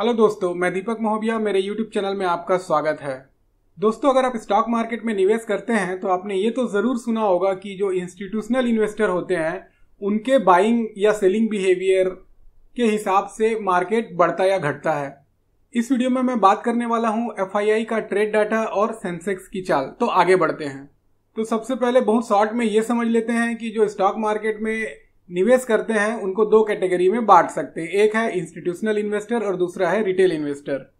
hello दोस्तों मैं दीपक महोबिया मेरे यूट्यूब चैनल में आपका स्वागत है दोस्तों अगर आप स्टॉक मार्केट में निवेश करते हैं तो आपने ये तो ज़रूर सुना होगा कि जो इंस्टीट्यूशनल इन्वेस्टर होते हैं उनके बाइंग या सेलिंग बिहेवियर के हिसाब से मार्केट बढ़ता या घटता है इस वीडियो में मैं बात करने वाला हूँ एफ का ट्रेड डाटा और सेंसेक्स की चाल तो आगे बढ़ते हैं तो सबसे पहले बहुत शॉर्ट में ये समझ लेते हैं कि जो स्टॉक मार्केट में निवेश करते हैं उनको दो कैटेगरी में बांट सकते हैं एक है इंस्टीट्यूशनल इन्वेस्टर और दूसरा है रिटेल इन्वेस्टर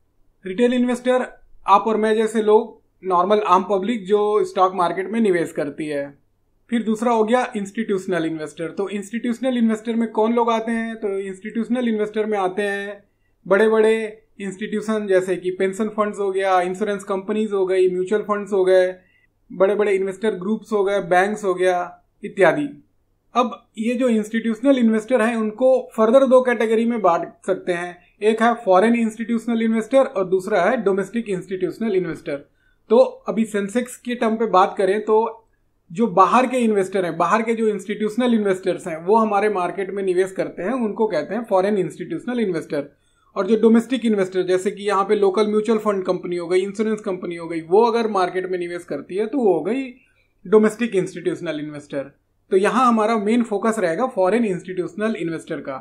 रिटेल इन्वेस्टर आप और मैं जैसे लोग नॉर्मल आम पब्लिक जो स्टॉक मार्केट में निवेश करती है फिर दूसरा हो गया इंस्टीट्यूशनल इन्वेस्टर तो इंस्टीट्यूशनल इन्वेस्टर में कौन लोग आते हैं तो इंस्टीट्यूशनल इन्वेस्टर में आते हैं बड़े बड़े इंस्टीट्यूशन जैसे कि पेंशन फंड्स हो गया इंश्योरेंस कंपनीज हो गई म्यूचुअल फंड्स हो गए बड़े बड़े इन्वेस्टर ग्रुप्स हो गए बैंक्स हो गया इत्यादि अब ये जो इंस्टीट्यूशनल इन्वेस्टर हैं उनको फर्दर दो कैटेगरी में बांट सकते हैं एक है फॉरेन इंस्टीट्यूशनल इन्वेस्टर और दूसरा है डोमेस्टिक इंस्टीट्यूशनल इन्वेस्टर तो अभी सेंसेक्स के टर्म पे बात करें तो जो बाहर के इन्वेस्टर हैं बाहर के जो इंस्टीट्यूशनल इन्वेस्टर्स हैं वो हमारे मार्केट में निवेश करते हैं उनको कहते हैं फॉरेन इंस्टीट्यूशनल इन्वेस्टर और जो डोमेस्टिक इन्वेस्टर जैसे कि यहाँ पे लोकल म्यूचुअल फंड कंपनी हो गई इंश्योरेंस कंपनी हो गई वो अगर मार्केट में निवेश करती है तो वो हो गई डोमेस्टिक इंस्टीट्यूशनल इन्वेस्टर तो यहाँ हमारा मेन फोकस रहेगा फॉरेन इंस्टीट्यूशनल इन्वेस्टर का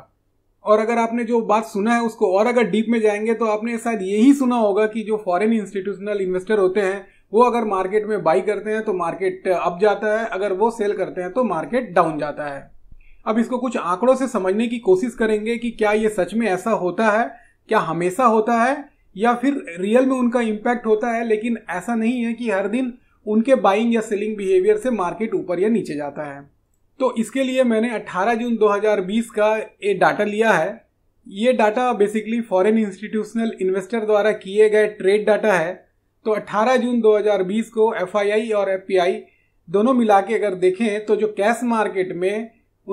और अगर आपने जो बात सुना है उसको और अगर डीप में जाएंगे तो आपने शायद यही सुना होगा कि जो फॉरेन इंस्टीट्यूशनल इन्वेस्टर होते हैं वो अगर मार्केट में बाई करते हैं तो मार्केट अप uh, जाता है अगर वो सेल करते हैं तो मार्केट डाउन जाता है अब इसको कुछ आंकड़ों से समझने की कोशिश करेंगे कि क्या ये सच में ऐसा होता है क्या हमेशा होता है या फिर रियल में उनका इम्पैक्ट होता है लेकिन ऐसा नहीं है कि हर दिन उनके बाइंग या सेलिंग बिहेवियर से मार्केट ऊपर या नीचे जाता है तो इसके लिए मैंने 18 जून 2020 का ये डाटा लिया है ये data basically foreign institutional investor द्वारा किए गए ट्रेड डाटा है तो 18 जून 2020 को एफ और एफ दोनों मिला के अगर देखें तो जो कैश मार्केट में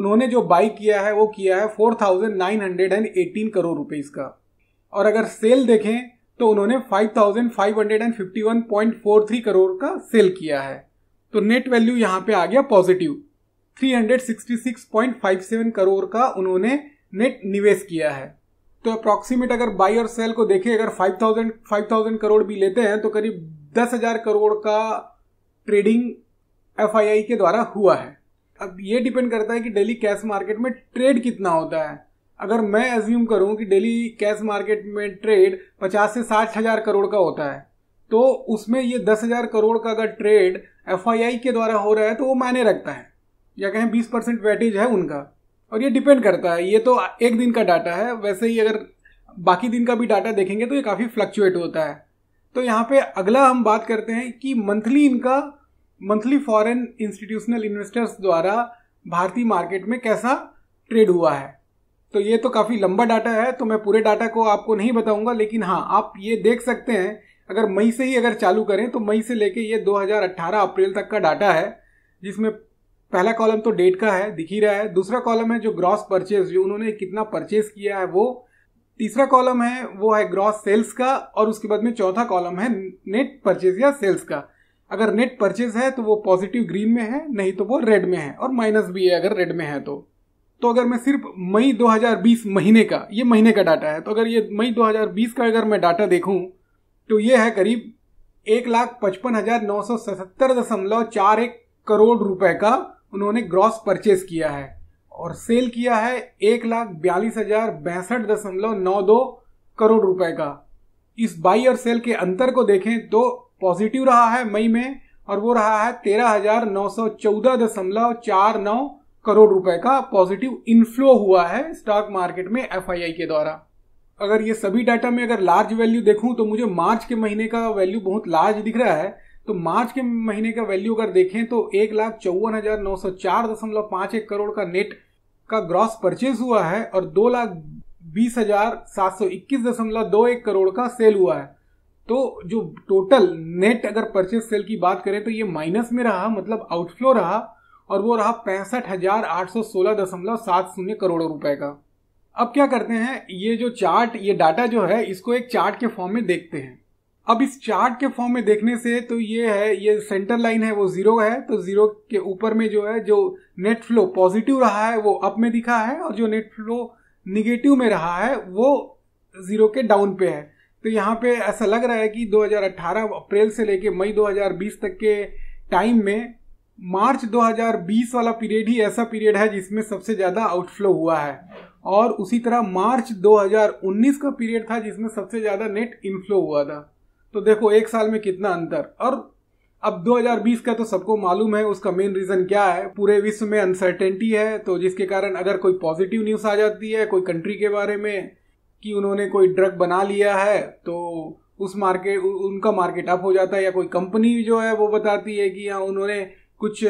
उन्होंने जो बाई किया है वो किया है 4,918 करोड़ रुपये का और अगर सेल देखें तो उन्होंने 5,551.43 करोड़ का सेल किया है तो नेट वैल्यू यहाँ पे आ गया पॉजिटिव 366.57 करोड़ का उन्होंने नेट निवेश किया है तो अप्रॉक्सीमेट अगर बाई और सेल को देखें अगर 5000 5000 करोड़ भी लेते हैं तो करीब 10000 करोड़ का ट्रेडिंग एफ के द्वारा हुआ है अब ये डिपेंड करता है कि डेली कैश मार्केट में ट्रेड कितना होता है अगर मैं एज्यूम करूं कि डेली कैश मार्केट में ट्रेड 50 से साठ हजार करोड़ का होता है तो उसमें ये दस हजार करोड़ का अगर ट्रेड एफ के द्वारा हो रहा है तो वो मायने रखता है या कहें बीस परसेंट वेटेज है उनका और ये डिपेंड करता है ये तो एक दिन का डाटा है वैसे ही अगर बाकी दिन का भी डाटा देखेंगे तो ये काफ़ी फ्लक्चुएट होता है तो यहाँ पे अगला हम बात करते हैं कि मंथली इनका मंथली फॉरेन इंस्टीट्यूशनल इन्वेस्टर्स द्वारा भारतीय मार्केट में कैसा ट्रेड हुआ है तो ये तो काफ़ी लंबा डाटा है तो मैं पूरे डाटा को आपको नहीं बताऊंगा लेकिन हाँ आप ये देख सकते हैं अगर मई से ही अगर चालू करें तो मई से लेके ये 2018 अप्रैल तक का डाटा है जिसमें पहला कॉलम तो डेट का है दिख ही रहा है दूसरा कॉलम है जो ग्रॉस परचेज जो उन्होंने कितना परचेज किया है वो तीसरा कॉलम है वो है ग्रॉस सेल्स का और उसके बाद में चौथा कॉलम है नेट परचेज या सेल्स का अगर नेट परचेज है तो वो पॉजिटिव ग्रीन में है नहीं तो वो रेड में है और माइनस भी है अगर रेड में है तो तो अगर मैं सिर्फ मई 2020 महीने का ये महीने का डाटा है तो अगर ये मई 2020 का अगर मैं डाटा देखूं तो ये है करीब एक लाख पचपन हजार नौ सौ सतहत्तर दशमलव चार एक करोड़ रुपए का उन्होंने ग्रॉस परचेज किया है और सेल किया है एक लाख बयालीस हजार बैसठ दशमलव नौ दो करोड़ रुपए का इस बाई और सेल के अंतर को देखें तो पॉजिटिव रहा है मई में और वो रहा है तेरह हजार नौ सौ चौदह दशमलव चार नौ करोड़ रुपए का पॉजिटिव इनफ्लो हुआ है स्टॉक मार्केट में एफ के द्वारा अगर ये सभी डाटा में अगर लार्ज वैल्यू देखूं तो मुझे मार्च के महीने का वैल्यू बहुत लार्ज दिख रहा है तो मार्च के महीने का वैल्यू अगर देखें तो एक लाख चौवन हजार नौ सौ चार दशमलव पांच एक करोड़ का नेट का ग्रॉस परचेज हुआ है और दो लाख बीस हजार सात सौ इक्कीस दशमलव दो एक करोड़ का सेल हुआ है तो जो टोटल नेट अगर परचेज सेल की बात करें तो ये माइनस में रहा मतलब आउटफ्लो रहा और वो रहा पैंसठ हजार आठ सौ सोलह दशमलव सात शून्य करोड़ रुपए का अब क्या करते हैं ये जो चार्ट ये डाटा जो है इसको एक चार्ट के फॉर्म में देखते हैं अब इस चार्ट के फॉर्म में देखने से तो ये है ये सेंटर लाइन है वो जीरो है तो जीरो के ऊपर में जो है जो नेट फ्लो पॉजिटिव रहा है वो अप में दिखा है और जो नेट फ्लो निगेटिव में रहा है वो जीरो के डाउन पे है तो यहाँ पे ऐसा लग रहा है कि 2018 अप्रैल से लेके मई 2020 तक के टाइम में मार्च 2020 वाला पीरियड ही ऐसा पीरियड है जिसमें सबसे ज़्यादा आउटफ्लो हुआ है और उसी तरह मार्च 2019 का पीरियड था जिसमें सबसे ज़्यादा नेट इनफ्लो हुआ था तो देखो एक साल में कितना अंतर और अब 2020 का तो सबको मालूम है उसका मेन रीजन क्या है पूरे विश्व में अनसर्टेनिटी है तो जिसके कारण अगर कोई पॉजिटिव न्यूज आ जाती है कोई कंट्री के बारे में कि उन्होंने कोई ड्रग बना लिया है तो उस मार्केट उनका मार्केट अप हो जाता है या कोई कंपनी जो है वो बताती है कि हाँ उन्होंने कुछ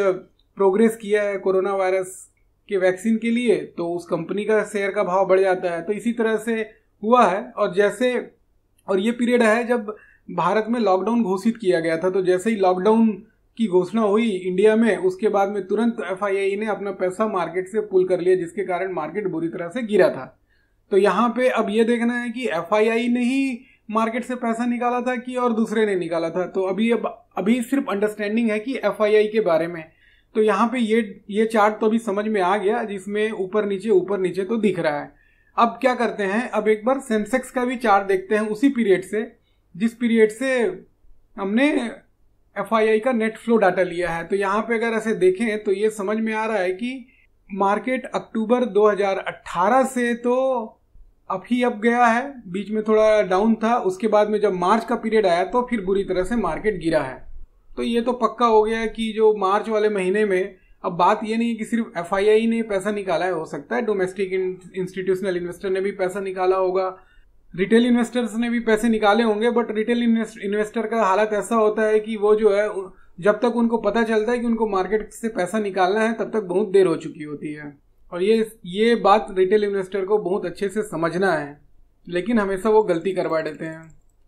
प्रोग्रेस किया है कोरोना वायरस के वैक्सीन के लिए तो उस कंपनी का शेयर का भाव बढ़ जाता है तो इसी तरह से हुआ है और जैसे और ये पीरियड है जब भारत में लॉकडाउन घोषित किया गया था तो जैसे ही लॉकडाउन की घोषणा हुई इंडिया में उसके बाद में तुरंत एफ ने अपना पैसा मार्केट से पुल कर लिया जिसके कारण मार्केट बुरी तरह से गिरा था तो यहाँ पे अब ये देखना है कि एफ ने ही मार्केट से पैसा निकाला था कि और दूसरे ने निकाला था तो अभी अब अभी सिर्फ अंडरस्टैंडिंग है कि एफ के बारे में तो यहाँ पे ये ये चार्ट तो अभी समझ में आ गया जिसमें ऊपर नीचे ऊपर नीचे तो दिख रहा है अब क्या करते हैं अब एक बार सेंसेक्स का भी चार्ट देखते हैं उसी पीरियड से जिस पीरियड से हमने एफ का नेट फ्लो डाटा लिया है तो यहाँ पे अगर ऐसे देखें तो ये समझ में आ रहा है कि मार्केट अक्टूबर 2018 से तो अब ही अब गया है बीच में थोड़ा डाउन था उसके बाद में जब मार्च का पीरियड आया तो फिर बुरी तरह से मार्केट गिरा है तो ये तो पक्का हो गया कि जो मार्च वाले महीने में अब बात ये नहीं है कि सिर्फ एफ ने पैसा निकाला है हो सकता है डोमेस्टिक इंस्टीट्यूशनल इन्वेस्टर ने भी पैसा निकाला होगा रिटेल इन्वेस्टर्स ने भी पैसे निकाले होंगे बट रिटेल इन्वेस्टर का हालत ऐसा होता है कि वो जो है जब तक उनको पता चलता है कि उनको मार्केट से पैसा निकालना है तब तक बहुत देर हो चुकी होती है और ये ये बात रिटेल इन्वेस्टर को बहुत अच्छे से समझना है लेकिन हमेशा वो गलती करवा देते हैं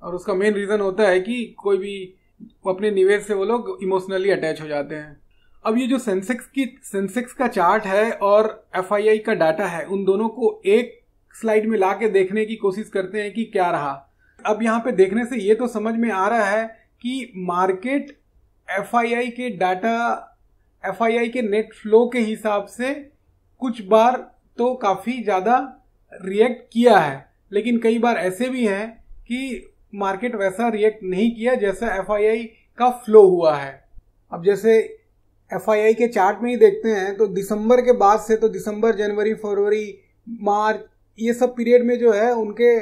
और उसका मेन रीज़न होता है कि कोई भी अपने निवेश से वो लोग इमोशनली अटैच हो जाते हैं अब ये जो सेंसेक्स की सेंसेक्स का चार्ट है और एफ का डाटा है उन दोनों को एक स्लाइड में ला के देखने की कोशिश करते हैं कि क्या रहा अब यहाँ पे देखने से ये तो समझ में आ रहा है कि मार्केट एफ के डाटा एफ के नेट फ्लो के हिसाब से कुछ बार तो काफ़ी ज़्यादा रिएक्ट किया है लेकिन कई बार ऐसे भी हैं कि मार्केट वैसा रिएक्ट नहीं किया जैसा एफ का फ्लो हुआ है अब जैसे एफ के चार्ट में ही देखते हैं तो दिसंबर के बाद से तो दिसंबर जनवरी फरवरी मार्च ये सब पीरियड में जो है उनके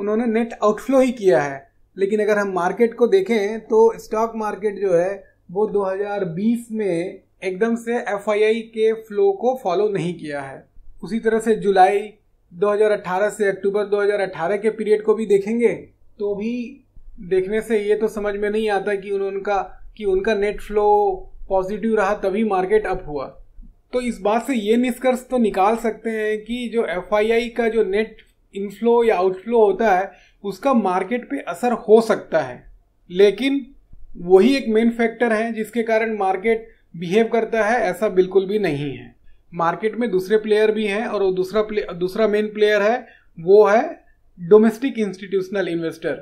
उन्होंने नेट आउटफ्लो ही किया है लेकिन अगर हम मार्केट को देखें तो स्टॉक मार्केट जो है वो 2020 में एकदम से एफ के फ्लो को फॉलो नहीं किया है उसी तरह से जुलाई 2018 से अक्टूबर 2018 के पीरियड को भी देखेंगे तो भी देखने से ये तो समझ में नहीं आता कि उनका कि उनका नेट फ्लो पॉजिटिव रहा तभी मार्केट अप हुआ तो इस बात से ये निष्कर्ष तो निकाल सकते हैं कि जो एफ का जो नेट इनफ्लो या आउटफ्लो होता है उसका मार्केट पे असर हो सकता है लेकिन वही एक मेन फैक्टर है जिसके कारण मार्केट बिहेव करता है ऐसा बिल्कुल भी नहीं है मार्केट में दूसरे प्लेयर भी हैं और वो दूसरा प्ले दूसरा मेन प्लेयर है वो है डोमेस्टिक इंस्टीट्यूशनल इन्वेस्टर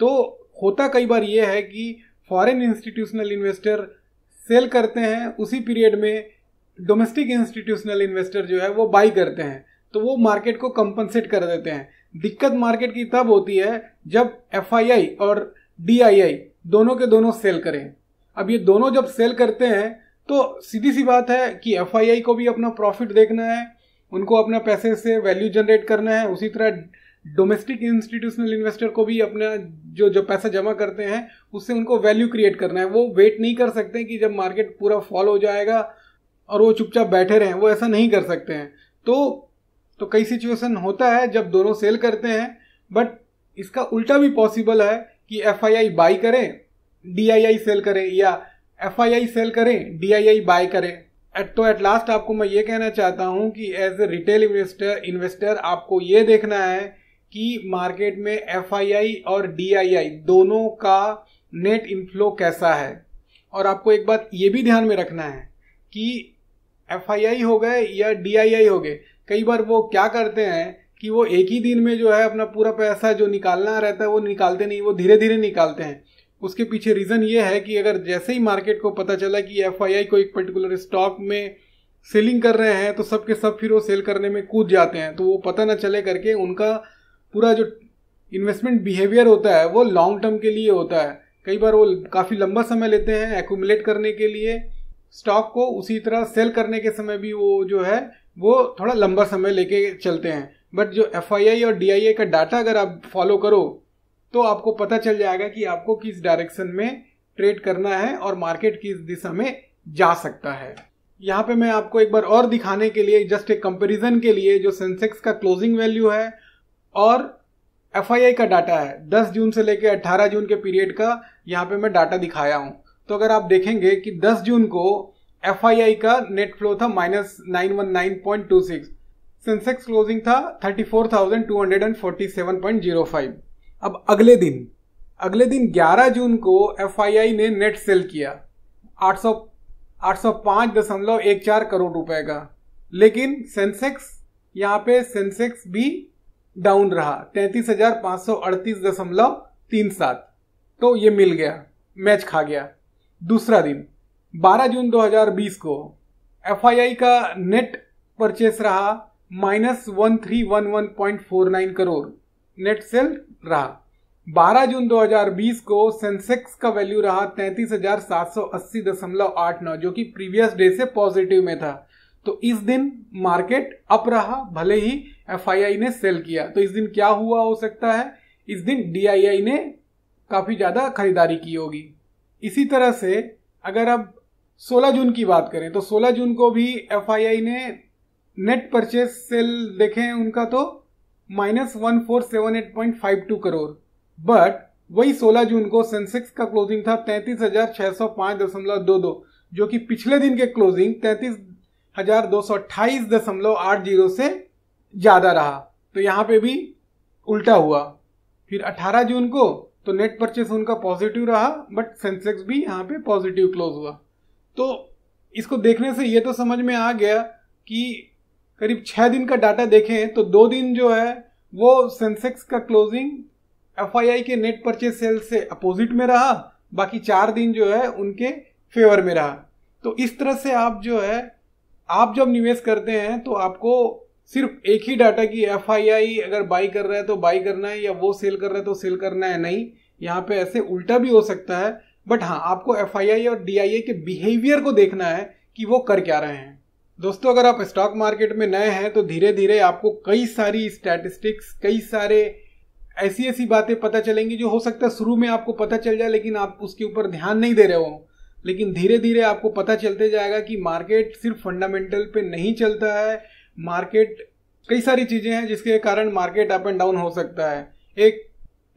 तो होता कई बार ये है कि फॉरेन इंस्टीट्यूशनल इन्वेस्टर सेल करते हैं उसी पीरियड में डोमेस्टिक इंस्टीट्यूशनल इन्वेस्टर जो है वो बाई करते हैं तो वो मार्केट को कंपनसेट कर देते हैं दिक्कत मार्केट की तब होती है जब एफ और डी दोनों के दोनों सेल करें अब ये दोनों जब सेल करते हैं तो सीधी सी बात है कि एफ को भी अपना प्रॉफिट देखना है उनको अपना पैसे से वैल्यू जनरेट करना है उसी तरह डोमेस्टिक इंस्टीट्यूशनल इन्वेस्टर को भी अपना जो जो पैसा जमा करते हैं उससे उनको वैल्यू क्रिएट करना है वो वेट नहीं कर सकते कि जब मार्केट पूरा फॉल हो जाएगा और वो चुपचाप बैठे रहें वो ऐसा नहीं कर सकते हैं तो तो कई सिचुएशन होता है जब दोनों सेल करते हैं बट इसका उल्टा भी पॉसिबल है कि एफ बाई करें डी सेल करें या एफ सेल करें डी बाई करें एट तो एट लास्ट आपको मैं ये कहना चाहता हूँ कि as a retail investor investor आपको ये देखना है कि मार्केट में एफ और डी दोनों का नेट इनफ्लो कैसा है और आपको एक बात ये भी ध्यान में रखना है कि एफआईआई हो गए या डीआईआई हो गए कई बार वो क्या करते हैं कि वो एक ही दिन में जो है अपना पूरा पैसा जो निकालना रहता है वो निकालते नहीं वो धीरे धीरे निकालते हैं उसके पीछे रीज़न ये है कि अगर जैसे ही मार्केट को पता चला कि एफ को एक पर्टिकुलर स्टॉक में सेलिंग कर रहे हैं तो सब के सब फिर वो सेल करने में कूद जाते हैं तो वो पता ना चले करके उनका पूरा जो इन्वेस्टमेंट बिहेवियर होता है वो लॉन्ग टर्म के लिए होता है कई बार वो काफ़ी लंबा समय लेते हैं एकुमुलेट करने के लिए स्टॉक को उसी तरह सेल करने के समय भी वो जो है वो थोड़ा लंबा समय लेके चलते हैं बट जो एफ और डी का डाटा अगर आप फॉलो करो तो आपको पता चल जाएगा कि आपको किस डायरेक्शन में ट्रेड करना है और मार्केट किस दिशा में जा सकता है यहाँ पे मैं आपको एक बार और दिखाने के लिए जस्ट एक कंपैरिजन के लिए जो सेंसेक्स का क्लोजिंग वैल्यू है और एफ का डाटा है 10 जून से लेकर 18 जून के पीरियड का यहाँ पे मैं डाटा दिखाया हूँ तो अगर आप देखेंगे कि 10 जून को एफ का नेट फ्लो था माइनस सेंसेक्स क्लोजिंग था 34,247.05 अब अगले दिन अगले दिन 11 जून को एफ ने नेट सेल किया आठ सौ करोड़ रुपए का लेकिन सेंसेक्स यहाँ पे सेंसेक्स भी डाउन रहा तैंतीस तो ये मिल गया मैच खा गया दूसरा दिन 12 जून 2020 को एफ का नेट परचेस रहा minus one three one one point four nine crore net sale रहा 12 जून 2020 को सेंसेक्स का वैल्यू रहा तैंतीस हजार सात सौ अस्सी दशमलव आठ नौ जो कि प्रीवियस डे से पॉजिटिव में था तो इस दिन मार्केट अप रहा भले ही एफ ने सेल किया तो इस दिन क्या हुआ हो सकता है इस दिन डीआईआई ने काफी ज्यादा खरीदारी की होगी इसी तरह से अगर अब 16 जून की बात करें तो 16 जून को भी एफ ने नेट परचेज सेल हैं उनका तो minus one four seven eight point five two crore but वही 16 जून को सेंसेक्स का क्लोजिंग था तैंतीस हजार छह सौ पांच दशमलव दो दो जो कि पिछले दिन के क्लोजिंग तैंतीस हजार दो सौ अट्ठाईस दशमलव आठ जीरो से ज़्यादा रहा तो यहाँ पे भी उल्टा हुआ फिर 18 जून को तो नेट परचेस उनका पॉजिटिव रहा बट सेंसेक्स भी यहाँ पे पॉजिटिव क्लोज हुआ तो इसको देखने से ये तो समझ में आ गया कि करीब छः दिन का डाटा देखें तो दो दिन जो है वो सेंसेक्स का क्लोजिंग एफ के नेट परचेस सेल से अपोजिट में रहा बाकी चार दिन जो है उनके फेवर में रहा तो इस तरह से आप जो है आप जब निवेश करते हैं तो आपको सिर्फ एक ही डाटा की एफ अगर बाई कर रहा है तो बाई करना है या वो सेल कर रहा है तो सेल करना है नहीं यहाँ पे ऐसे उल्टा भी हो सकता है बट हाँ आपको एफ और डी के बिहेवियर को देखना है कि वो कर क्या रहे हैं दोस्तों अगर आप स्टॉक मार्केट में नए हैं तो धीरे धीरे आपको कई सारी स्टैटिस्टिक्स कई सारे ऐसी ऐसी बातें पता चलेंगी जो हो सकता है शुरू में आपको पता चल जाए लेकिन आप उसके ऊपर ध्यान नहीं दे रहे हो लेकिन धीरे धीरे आपको पता चलते जाएगा कि मार्केट सिर्फ फंडामेंटल पे नहीं चलता है मार्केट कई सारी चीज़ें हैं जिसके कारण मार्केट अप एंड डाउन हो सकता है एक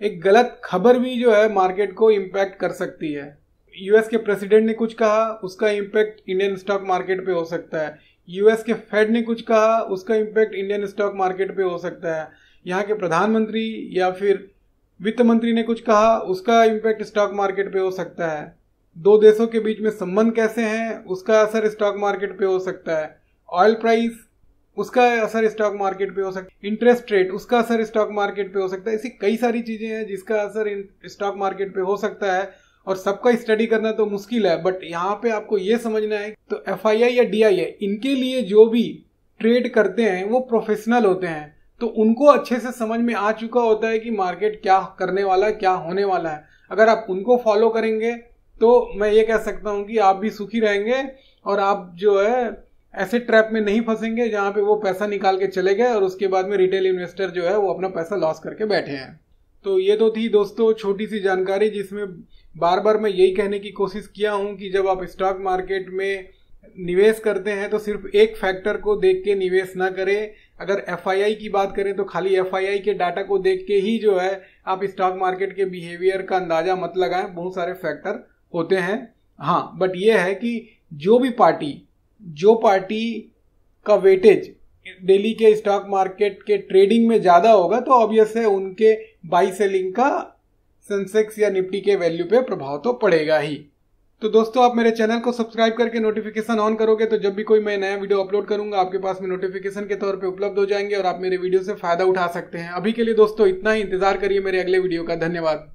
एक गलत खबर भी जो है मार्केट को इम्पैक्ट कर सकती है यूएस के प्रेसिडेंट ने कुछ कहा उसका इम्पैक्ट इंडियन स्टॉक मार्केट पे हो सकता है यूएस के फेड ने कुछ कहा उसका इम्पैक्ट इंडियन स्टॉक मार्केट पे हो सकता है यहाँ के प्रधानमंत्री या फिर वित्त मंत्री ने कुछ कहा उसका इम्पैक्ट स्टॉक मार्केट पे हो सकता है दो देशों के बीच में संबंध कैसे हैं उसका असर स्टॉक मार्केट पे हो सकता है ऑयल प्राइस उसका असर स्टॉक मार्केट पे हो सकता है इंटरेस्ट रेट उसका असर स्टॉक मार्केट पे हो सकता है ऐसी कई सारी चीजें हैं जिसका असर स्टॉक मार्केट पे हो सकता है और सबका स्टडी करना तो मुश्किल है बट यहाँ पे आपको ये समझना है तो एफ या डी इनके लिए जो भी ट्रेड करते हैं वो प्रोफेशनल होते हैं तो उनको अच्छे से समझ में आ चुका होता है कि मार्केट क्या करने वाला है क्या होने वाला है अगर आप उनको फॉलो करेंगे तो मैं ये कह सकता हूँ कि आप भी सुखी रहेंगे और आप जो है ऐसे ट्रैप में नहीं फंसेंगे जहां पे वो पैसा निकाल के चले गए और उसके बाद में रिटेल इन्वेस्टर जो है वो अपना पैसा लॉस करके बैठे हैं तो ये तो थी दोस्तों छोटी सी जानकारी जिसमें बार बार मैं यही कहने की कोशिश किया हूँ कि जब आप स्टॉक मार्केट में निवेश करते हैं तो सिर्फ एक फैक्टर को देख के निवेश ना करें अगर एफ की बात करें तो खाली एफ के डाटा को देख के ही जो है आप स्टॉक मार्केट के बिहेवियर का अंदाजा मत लगाएं बहुत सारे फैक्टर होते हैं हाँ बट ये है कि जो भी पार्टी जो पार्टी का वेटेज डेली के स्टॉक मार्केट के ट्रेडिंग में ज़्यादा होगा तो ऑब्वियस है उनके बाई सेलिंग का सेंसेक्स या निफ्टी के वैल्यू पे प्रभाव तो पड़ेगा ही तो दोस्तों आप मेरे चैनल को सब्सक्राइब करके नोटिफिकेशन ऑन करोगे तो जब भी कोई मैं नया वीडियो अपलोड करूंगा आपके पास में नोटिफिकेशन के तौर पे उपलब्ध हो जाएंगे और आप मेरे वीडियो से फायदा उठा सकते हैं अभी के लिए दोस्तों इतना ही इंतजार करिए मेरे अगले वीडियो का धन्यवाद